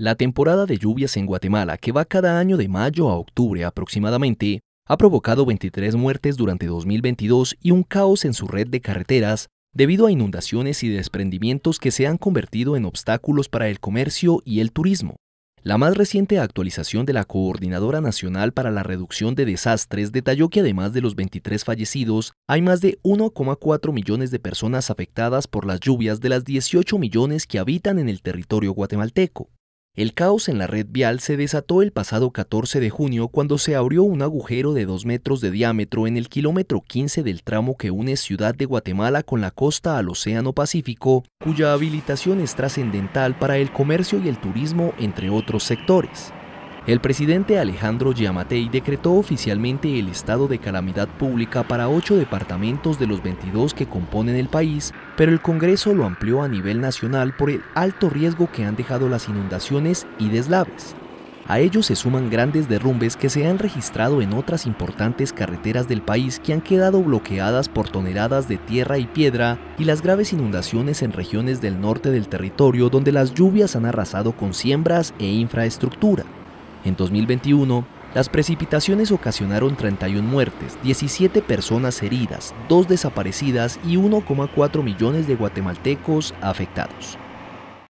La temporada de lluvias en Guatemala, que va cada año de mayo a octubre aproximadamente, ha provocado 23 muertes durante 2022 y un caos en su red de carreteras debido a inundaciones y desprendimientos que se han convertido en obstáculos para el comercio y el turismo. La más reciente actualización de la Coordinadora Nacional para la Reducción de Desastres detalló que además de los 23 fallecidos, hay más de 1,4 millones de personas afectadas por las lluvias de las 18 millones que habitan en el territorio guatemalteco. El caos en la red vial se desató el pasado 14 de junio cuando se abrió un agujero de 2 metros de diámetro en el kilómetro 15 del tramo que une Ciudad de Guatemala con la costa al Océano Pacífico, cuya habilitación es trascendental para el comercio y el turismo, entre otros sectores. El presidente Alejandro Yamatei decretó oficialmente el estado de calamidad pública para ocho departamentos de los 22 que componen el país, pero el Congreso lo amplió a nivel nacional por el alto riesgo que han dejado las inundaciones y deslaves. A ello se suman grandes derrumbes que se han registrado en otras importantes carreteras del país que han quedado bloqueadas por toneladas de tierra y piedra y las graves inundaciones en regiones del norte del territorio donde las lluvias han arrasado con siembras e infraestructura. En 2021, las precipitaciones ocasionaron 31 muertes, 17 personas heridas, 2 desaparecidas y 1,4 millones de guatemaltecos afectados.